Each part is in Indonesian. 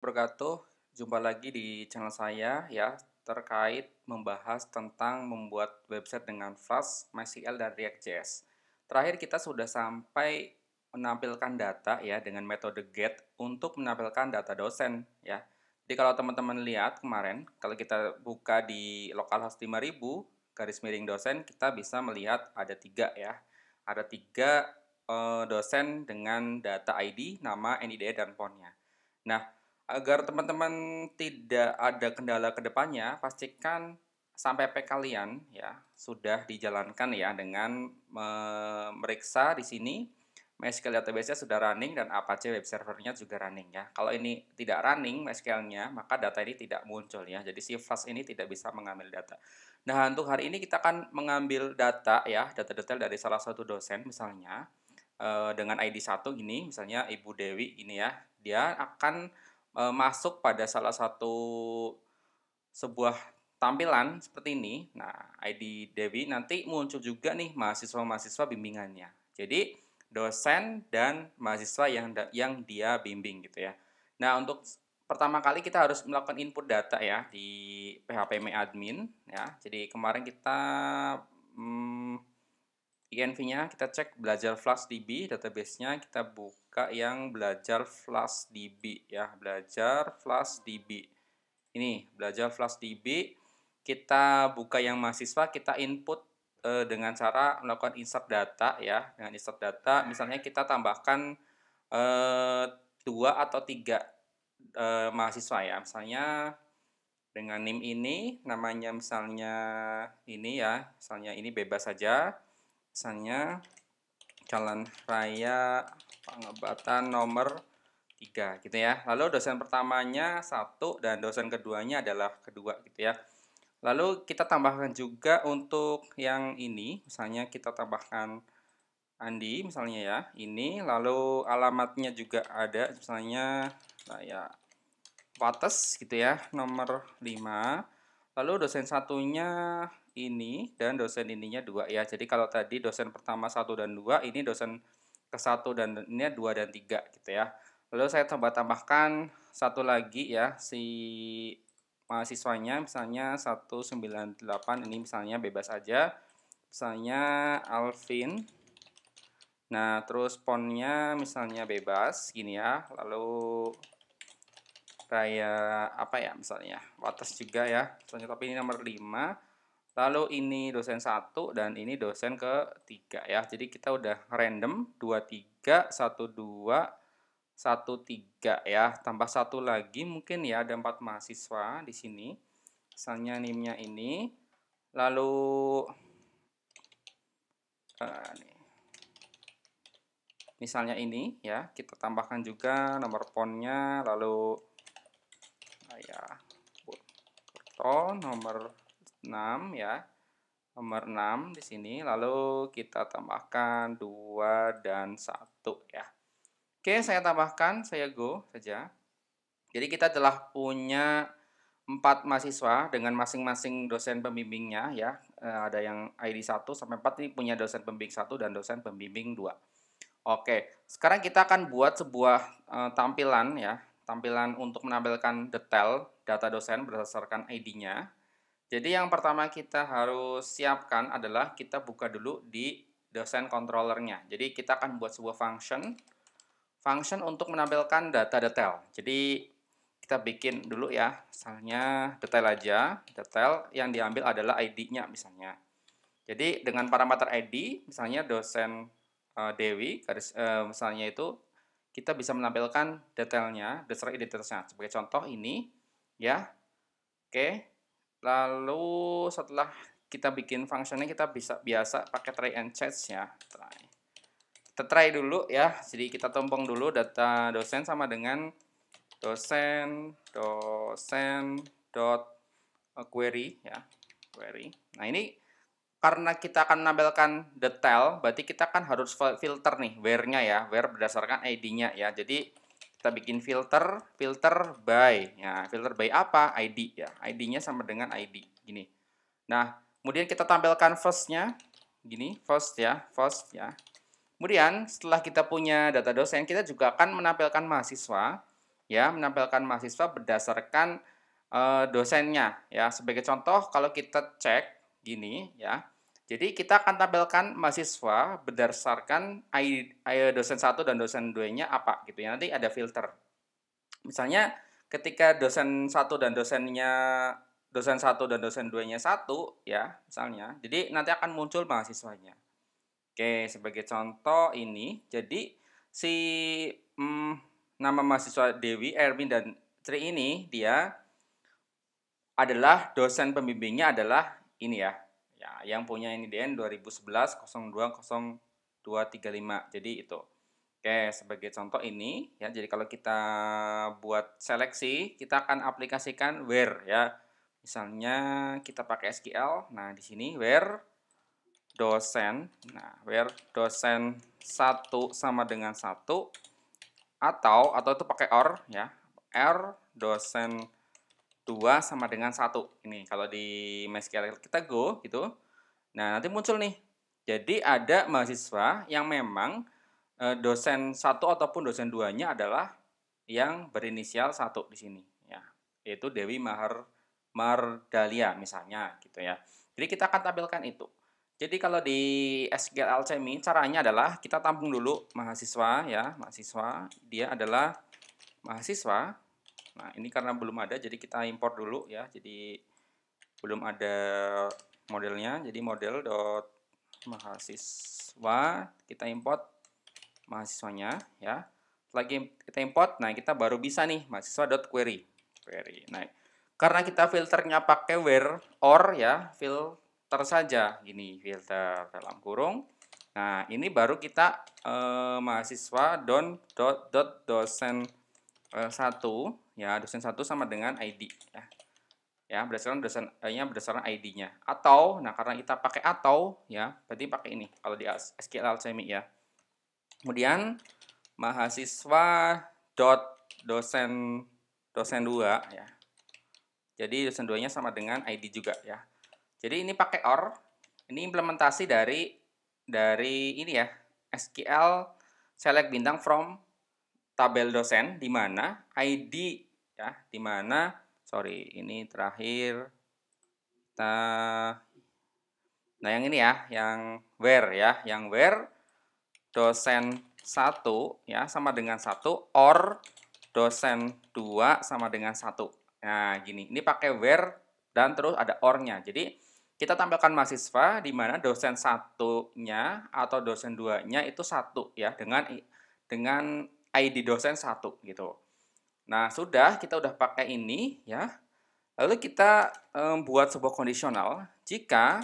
wabarakatuh. Jumpa lagi di channel saya ya terkait membahas tentang membuat website dengan Flash, MySQL dan React.js. Terakhir kita sudah sampai menampilkan data ya dengan metode get untuk menampilkan data dosen ya. Jadi kalau teman-teman lihat kemarin kalau kita buka di localhost 5000 garis miring dosen kita bisa melihat ada tiga ya. Ada tiga eh, dosen dengan data ID, nama, NID e, dan ponnya. Nah, Agar teman-teman tidak ada kendala ke depannya, pastikan sampai P kalian ya sudah dijalankan ya dengan memeriksa di sini MySQL database-nya sudah running dan Apache web servernya juga running ya. Kalau ini tidak running MySQL-nya, maka data ini tidak muncul ya. Jadi si flash ini tidak bisa mengambil data. Nah, untuk hari ini kita akan mengambil data ya, data detail dari salah satu dosen misalnya eh, dengan ID 1 ini, misalnya Ibu Dewi ini ya. Dia akan Eh, masuk pada salah satu sebuah tampilan seperti ini. Nah, ID Dewi nanti muncul juga nih mahasiswa-mahasiswa bimbingannya. Jadi dosen dan mahasiswa yang yang dia bimbing gitu ya. Nah, untuk pertama kali kita harus melakukan input data ya di PHPME admin ya. Jadi kemarin kita hmm, INV-nya kita cek belajar flashdb database-nya kita buka yang belajar flash db ya belajar flash db ini belajar flash db kita buka yang mahasiswa kita input eh, dengan cara melakukan insert data ya dengan insert data misalnya kita tambahkan eh, dua atau tiga eh, mahasiswa ya misalnya dengan nim ini namanya misalnya ini ya misalnya ini bebas saja misalnya Jalan Raya pengobatan nomor 3 gitu ya. Lalu dosen pertamanya satu dan dosen keduanya adalah kedua gitu ya. Lalu kita tambahkan juga untuk yang ini, misalnya kita tambahkan Andi misalnya ya, ini lalu alamatnya juga ada misalnya nah ya Wates gitu ya, nomor 5. Lalu dosen satunya ini dan dosen ininya dua ya. Jadi kalau tadi dosen pertama satu dan dua, ini dosen ke satu dan ini dua dan tiga gitu ya. Lalu saya tambah tambahkan satu lagi ya si mahasiswanya misalnya 198 ini misalnya bebas aja. Misalnya Alvin. Nah, terus ponnya misalnya bebas gini ya. Lalu kayak apa ya misalnya? batas juga ya. Misalnya tapi ini nomor 5 Lalu ini dosen satu dan ini dosen ketiga ya. Jadi kita udah random dua tiga satu dua satu tiga ya. Tambah satu lagi mungkin ya ada empat mahasiswa di sini. Misalnya nimnya ini. Lalu eh, Misalnya ini ya, kita tambahkan juga nomor ponnya lalu uh, ya nomor 6 ya. Nomor 6 di sini lalu kita tambahkan 2 dan 1 ya. Oke, saya tambahkan, saya go saja. Jadi kita telah punya empat mahasiswa dengan masing-masing dosen pembimbingnya ya. Eh, ada yang ID 1 sampai 4 ini punya dosen pembimbing 1 dan dosen pembimbing 2. Oke, sekarang kita akan buat sebuah uh, tampilan ya, tampilan untuk menampilkan detail data dosen berdasarkan ID-nya jadi yang pertama kita harus siapkan adalah kita buka dulu di dosen controllernya. Jadi kita akan buat sebuah function, function untuk menampilkan data detail. Jadi kita bikin dulu ya, misalnya detail aja, detail yang diambil adalah ID-nya misalnya. Jadi dengan parameter ID, misalnya dosen uh, Dewi, garis, uh, misalnya itu kita bisa menampilkan detailnya, dasar identitasnya. Sebagai contoh ini, ya, oke. Okay lalu setelah kita bikin fungsinya kita bisa biasa pakai try and change ya try kita try dulu ya jadi kita tumpeng dulu data dosen sama dengan dosen dosen dot eh, query ya query nah ini karena kita akan menampilkan detail berarti kita akan harus filter nih where-nya ya where berdasarkan ID-nya ya jadi kita bikin filter, filter by. Ya, filter by apa? ID ya. ID-nya sama dengan ID gini. Nah, kemudian kita tampilkan first-nya gini, first ya, first ya. Kemudian setelah kita punya data dosen, kita juga akan menampilkan mahasiswa ya, menampilkan mahasiswa berdasarkan uh, dosennya ya. Sebagai contoh kalau kita cek gini ya. Jadi kita akan tampilkan mahasiswa berdasarkan ID, ID dosen 1 dan dosen 2-nya apa gitu ya. Nanti ada filter. Misalnya ketika dosen 1 dan dosennya dosen 1 dan dosen 2-nya 1 ya, misalnya. Jadi nanti akan muncul mahasiswanya. Oke, sebagai contoh ini. Jadi si hmm, nama mahasiswa Dewi, Erwin dan Tri ini dia adalah dosen pembimbingnya adalah ini ya, ya yang punya ini DN 2011 020235 jadi itu oke sebagai contoh ini ya jadi kalau kita buat seleksi kita akan aplikasikan where ya misalnya kita pakai SQL nah di sini where dosen nah where dosen satu sama dengan satu atau atau itu pakai or ya r dosen 2 sama dengan 1. Ini kalau di MySQL kita go gitu. Nah, nanti muncul nih. Jadi ada mahasiswa yang memang e, dosen 1 ataupun dosen 2-nya adalah yang berinisial 1 di sini ya. Yaitu Dewi Mahar Mardalia misalnya gitu ya. Jadi kita akan tampilkan itu. Jadi kalau di SQL Alchemy caranya adalah kita tampung dulu mahasiswa ya, mahasiswa dia adalah mahasiswa Nah, ini karena belum ada jadi kita import dulu ya. Jadi belum ada modelnya. Jadi model dot mahasiswa kita import mahasiswanya ya. Lagi kita import, nah kita baru bisa nih mahasiswa dot query. Query. Nah, karena kita filternya pakai where or ya, filter saja gini, filter dalam kurung. Nah, ini baru kita eh, mahasiswa don dot dot dosen eh, satu ya dosen satu sama dengan ID ya ya berdasarkan ya, berdasarkan eh, ID-nya atau nah karena kita pakai atau ya berarti pakai ini kalau di SQL Alchemy ya kemudian mahasiswa dot dosen dosen dua ya jadi dosen duanya sama dengan ID juga ya jadi ini pakai or ini implementasi dari dari ini ya SQL select bintang from tabel dosen di mana ID ya di mana sorry ini terakhir kita nah yang ini ya yang where ya yang where dosen 1 ya sama dengan satu or dosen 2 sama dengan satu nah gini ini pakai where dan terus ada or-nya jadi kita tampilkan mahasiswa di mana dosen satunya atau dosen duanya itu satu ya dengan dengan ID dosen satu gitu. Nah, sudah kita udah pakai ini ya. Lalu kita um, buat sebuah kondisional jika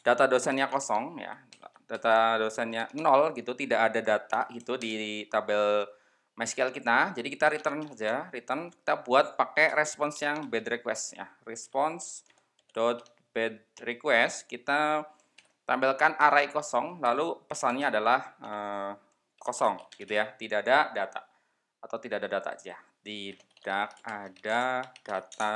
data dosennya kosong ya, data dosennya nol gitu, tidak ada data gitu di tabel MySQL kita. Jadi kita return saja, return kita buat pakai response yang bad request ya. Response dot bad request kita tampilkan array kosong lalu pesannya adalah uh, kosong gitu ya, tidak ada data atau tidak ada data aja tidak ada data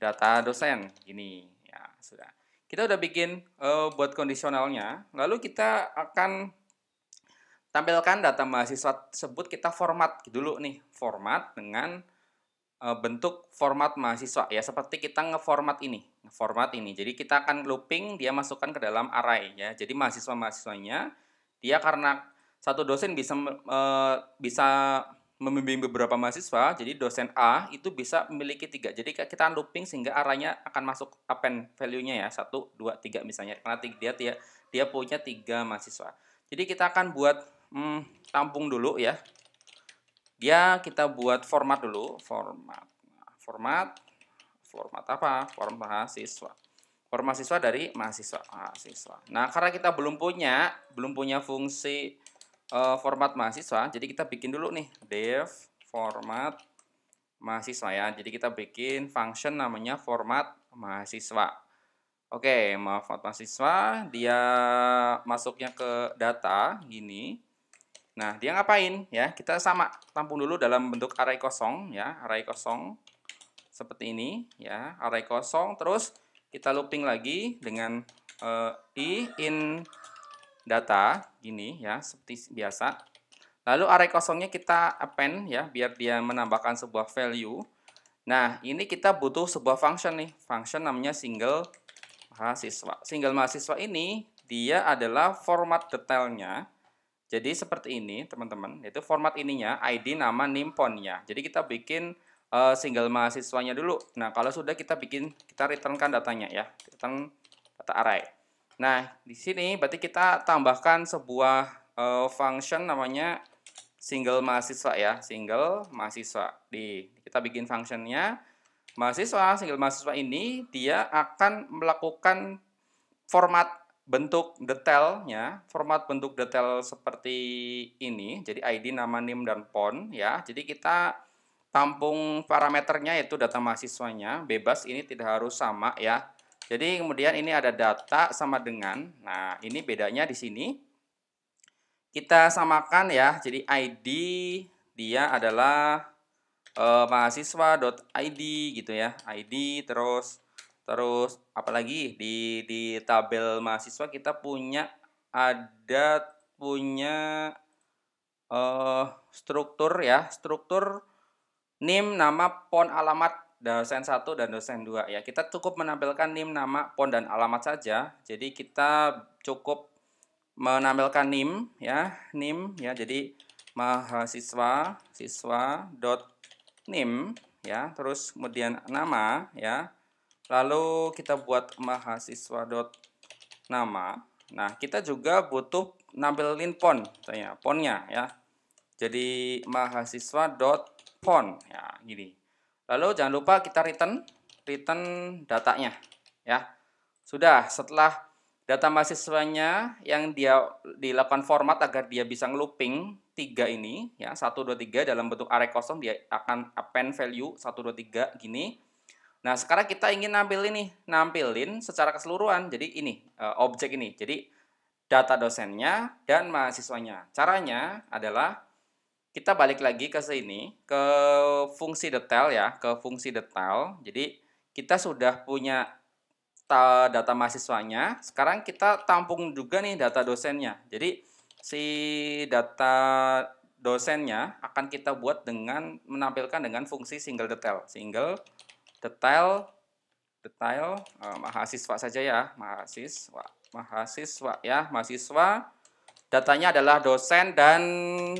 data dosen ini ya sudah kita udah bikin uh, buat kondisionalnya lalu kita akan tampilkan data mahasiswa tersebut kita format dulu nih format dengan uh, bentuk format mahasiswa ya seperti kita ngeformat ini format ini jadi kita akan looping dia masukkan ke dalam array ya jadi mahasiswa mahasiswanya dia karena satu dosen bisa e, bisa membimbing beberapa mahasiswa. Jadi dosen A itu bisa memiliki tiga. Jadi kita looping sehingga arahnya akan masuk append value-nya ya satu, dua, tiga misalnya. Karena dia dia dia punya tiga mahasiswa. Jadi kita akan buat hmm, tampung dulu ya. Dia kita buat format dulu, format, format, format apa? format mahasiswa. format mahasiswa dari mahasiswa, mahasiswa. Nah karena kita belum punya, belum punya fungsi Eh, format mahasiswa. Jadi kita bikin dulu nih dev format mahasiswa ya. Jadi kita bikin function namanya format mahasiswa. Oke, format mahasiswa dia masuknya ke data gini. Nah, dia ngapain ya? Kita sama tampung dulu dalam bentuk array kosong ya, array kosong seperti ini ya, array kosong terus kita looping lagi dengan uh, i in data gini ya seperti biasa. Lalu array kosongnya kita append ya biar dia menambahkan sebuah value. Nah, ini kita butuh sebuah function nih. Function namanya single mahasiswa. Single mahasiswa ini dia adalah format detailnya. Jadi seperti ini, teman-teman. Itu format ininya, ID, nama, nimponnya. Jadi kita bikin uh, single mahasiswanya dulu. Nah, kalau sudah kita bikin, kita returnkan datanya ya. Return data array. Nah, di sini berarti kita tambahkan sebuah uh, function namanya single mahasiswa ya, single mahasiswa. Di kita bikin functionnya mahasiswa, single mahasiswa ini dia akan melakukan format bentuk detailnya, format bentuk detail seperti ini. Jadi ID, nama, NIM dan PON ya. Jadi kita tampung parameternya yaitu data mahasiswanya bebas ini tidak harus sama ya jadi kemudian ini ada data sama dengan. Nah, ini bedanya di sini. Kita samakan ya. Jadi ID dia adalah eh, mahasiswa.id gitu ya. ID terus terus apalagi di di tabel mahasiswa kita punya ada punya eh, struktur ya, struktur NIM, nama, pon, alamat dosen 1 dan dosen 2 ya. Kita cukup menampilkan NIM, nama, PON dan alamat saja. Jadi kita cukup menampilkan NIM ya, NIM ya. Jadi mahasiswa siswa dot NIM ya, terus kemudian nama ya. Lalu kita buat mahasiswa dot nama. Nah, kita juga butuh nampilin PON, tanya PON-nya ya. Jadi mahasiswa dot PON ya, gini. Lalu jangan lupa kita return return datanya ya. Sudah, setelah data mahasiswanya yang dia dilakukan format agar dia bisa ngeluping tiga ini ya 1 2 3 dalam bentuk array kosong dia akan append value 1 2 3 gini. Nah, sekarang kita ingin nampil ini, nampilin secara keseluruhan. Jadi ini eh, objek ini. Jadi data dosennya dan mahasiswanya. Caranya adalah kita balik lagi ke sini ke fungsi detail ya ke fungsi detail jadi kita sudah punya data mahasiswanya sekarang kita tampung juga nih data dosennya jadi si data dosennya akan kita buat dengan menampilkan dengan fungsi single detail single detail detail eh, mahasiswa saja ya mahasiswa mahasiswa ya mahasiswa Datanya adalah dosen dan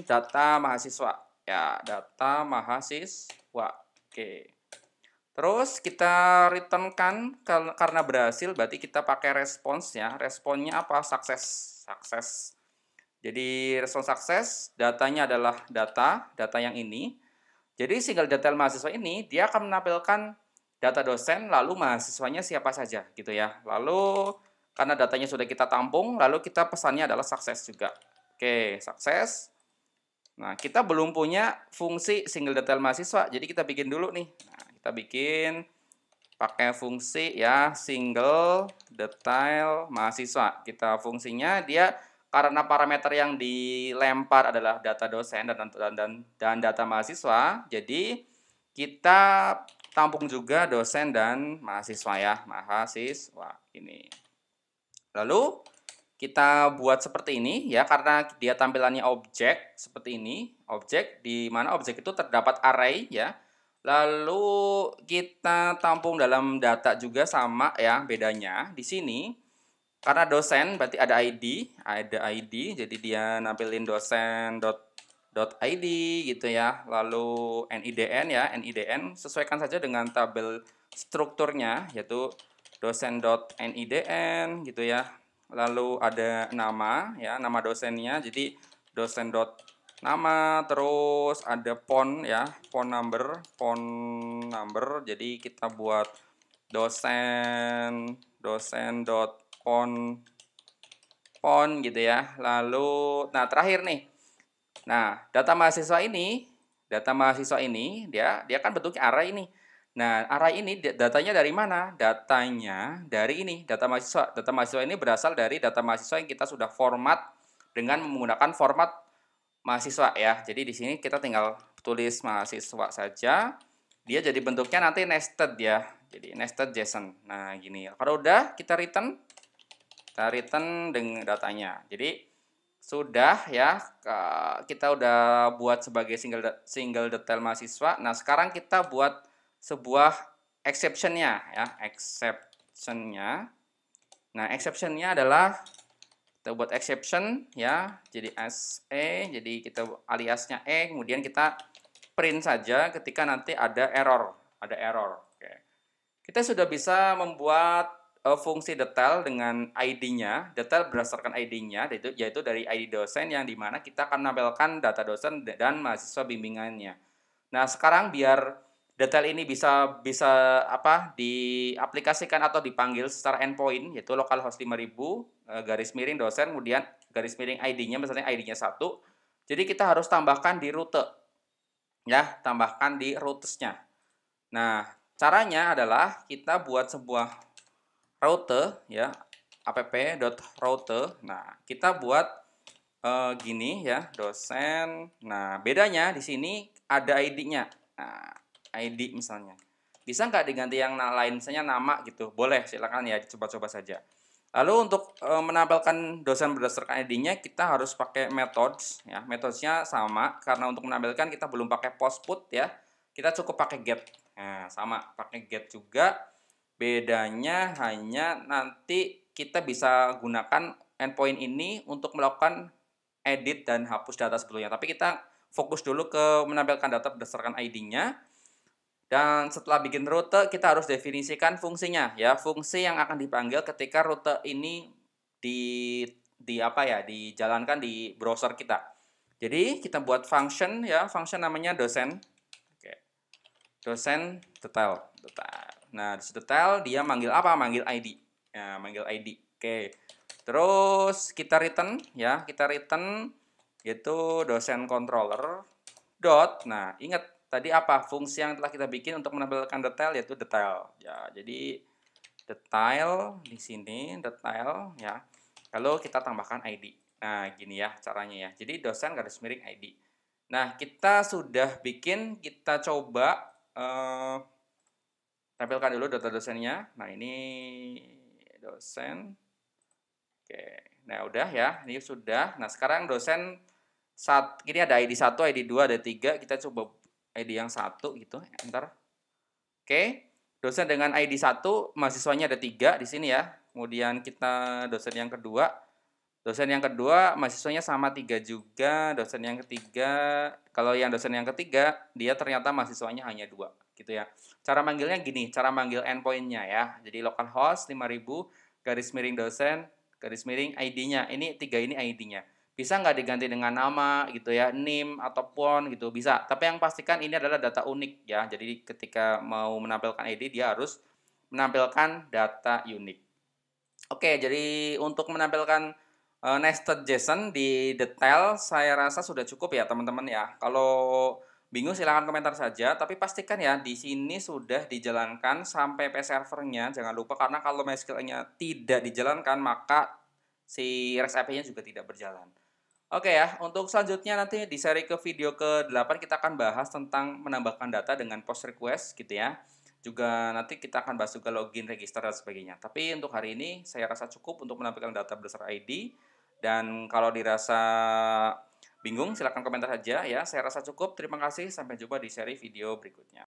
data mahasiswa. Ya, data mahasiswa. Oke. Terus kita returnkan karena berhasil berarti kita pakai respons ya Responnya apa? Sukses. Sukses. Jadi respon sukses datanya adalah data, data yang ini. Jadi single detail mahasiswa ini dia akan menampilkan data dosen lalu mahasiswanya siapa saja gitu ya. Lalu karena datanya sudah kita tampung, lalu kita pesannya adalah sukses juga. Oke, sukses. Nah, kita belum punya fungsi single detail mahasiswa, jadi kita bikin dulu nih. Nah, kita bikin pakai fungsi ya single detail mahasiswa. Kita fungsinya dia karena parameter yang dilempar adalah data dosen dan dan dan, dan data mahasiswa, jadi kita tampung juga dosen dan mahasiswa ya, mahasiswa ini. Lalu kita buat seperti ini ya karena dia tampilannya objek seperti ini, objek di mana objek itu terdapat array ya. Lalu kita tampung dalam data juga sama ya bedanya. Di sini karena dosen berarti ada ID, ada ID jadi dia nampilin dosen dot dot .id gitu ya. Lalu NIDN ya, NIDN sesuaikan saja dengan tabel strukturnya yaitu dosen.nidn gitu ya. Lalu ada nama ya, nama dosennya. Jadi dosen nama terus ada pon ya, pon number, pon number. Jadi kita buat dosen dosen dot pon pon gitu ya. Lalu nah terakhir nih. Nah, data mahasiswa ini, data mahasiswa ini dia dia kan bentuknya array ini. Nah, array ini datanya dari mana? Datanya dari ini, data mahasiswa. Data mahasiswa ini berasal dari data mahasiswa yang kita sudah format dengan menggunakan format mahasiswa ya. Jadi di sini kita tinggal tulis mahasiswa saja. Dia jadi bentuknya nanti nested ya. Jadi nested JSON. Nah, gini. Kalau udah kita return kita return dengan datanya. Jadi sudah ya kita udah buat sebagai single single detail mahasiswa. Nah, sekarang kita buat sebuah exceptionnya ya exceptionnya nah exceptionnya adalah kita buat exception ya jadi se jadi kita aliasnya e kemudian kita print saja ketika nanti ada error ada error Oke. kita sudah bisa membuat uh, fungsi detail dengan id-nya detail berdasarkan id-nya yaitu yaitu dari id dosen yang dimana kita akan menampilkan data dosen dan mahasiswa bimbingannya nah sekarang biar Detail ini bisa bisa apa diaplikasikan atau dipanggil secara endpoint yaitu localhost 5000 eh, garis miring dosen kemudian garis miring ID-nya misalnya ID-nya satu. Jadi kita harus tambahkan di rute. Ya, tambahkan di routesnya Nah, caranya adalah kita buat sebuah router ya app.router Nah, kita buat e, gini ya, dosen. Nah, bedanya di sini ada ID-nya. Nah, ID misalnya. Bisa nggak diganti yang lain, misalnya nama gitu? Boleh, silakan ya, coba-coba saja. Lalu untuk eh, menampilkan dosen berdasarkan ID-nya, kita harus pakai methods. Ya. Methodsnya sama, karena untuk menampilkan kita belum pakai post put ya. Kita cukup pakai get. Nah, sama, pakai get juga. Bedanya hanya nanti kita bisa gunakan endpoint ini untuk melakukan edit dan hapus data sebelumnya. Tapi kita fokus dulu ke menampilkan data berdasarkan ID-nya. Dan setelah bikin rute, kita harus definisikan fungsinya ya, fungsi yang akan dipanggil ketika rute ini di di apa ya, dijalankan di browser kita. Jadi kita buat function ya, function namanya dosen. Oke. Dosen detail, detail. Nah, di detail dia manggil apa? Manggil ID. Ya, manggil ID. Oke. Terus kita return ya, kita return itu dosen controller dot. Nah, ingat tadi apa fungsi yang telah kita bikin untuk menampilkan detail yaitu detail ya jadi detail di sini detail ya lalu kita tambahkan ID nah gini ya caranya ya jadi dosen garis miring ID nah kita sudah bikin kita coba uh, tampilkan dulu data dosennya nah ini dosen oke nah udah ya ini sudah nah sekarang dosen saat ini ada ID 1, ID 2, ada 3 kita coba Eh, ID yang satu gitu, enter. Oke, dosen dengan ID satu, mahasiswanya ada tiga di sini ya. Kemudian kita dosen yang kedua, dosen yang kedua mahasiswanya sama tiga juga, dosen yang ketiga, kalau yang dosen yang ketiga dia ternyata mahasiswanya hanya dua gitu ya. Cara manggilnya gini, cara manggil endpointnya ya. Jadi localhost 5000 garis miring dosen garis miring ID-nya. Ini tiga ini ID-nya bisa nggak diganti dengan nama gitu ya nim ataupun gitu bisa tapi yang pastikan ini adalah data unik ya jadi ketika mau menampilkan ID dia harus menampilkan data unik oke jadi untuk menampilkan uh, nested JSON di detail saya rasa sudah cukup ya teman-teman ya kalau bingung silahkan komentar saja tapi pastikan ya di sini sudah dijalankan sampai P servernya jangan lupa karena kalau MySQL-nya tidak dijalankan maka si REST API-nya juga tidak berjalan Oke ya, untuk selanjutnya nanti di seri ke video ke-8 kita akan bahas tentang menambahkan data dengan post request gitu ya. Juga nanti kita akan bahas juga login, register, dan sebagainya. Tapi untuk hari ini saya rasa cukup untuk menampilkan data berdasar ID. Dan kalau dirasa bingung silahkan komentar saja ya. Saya rasa cukup, terima kasih, sampai jumpa di seri video berikutnya.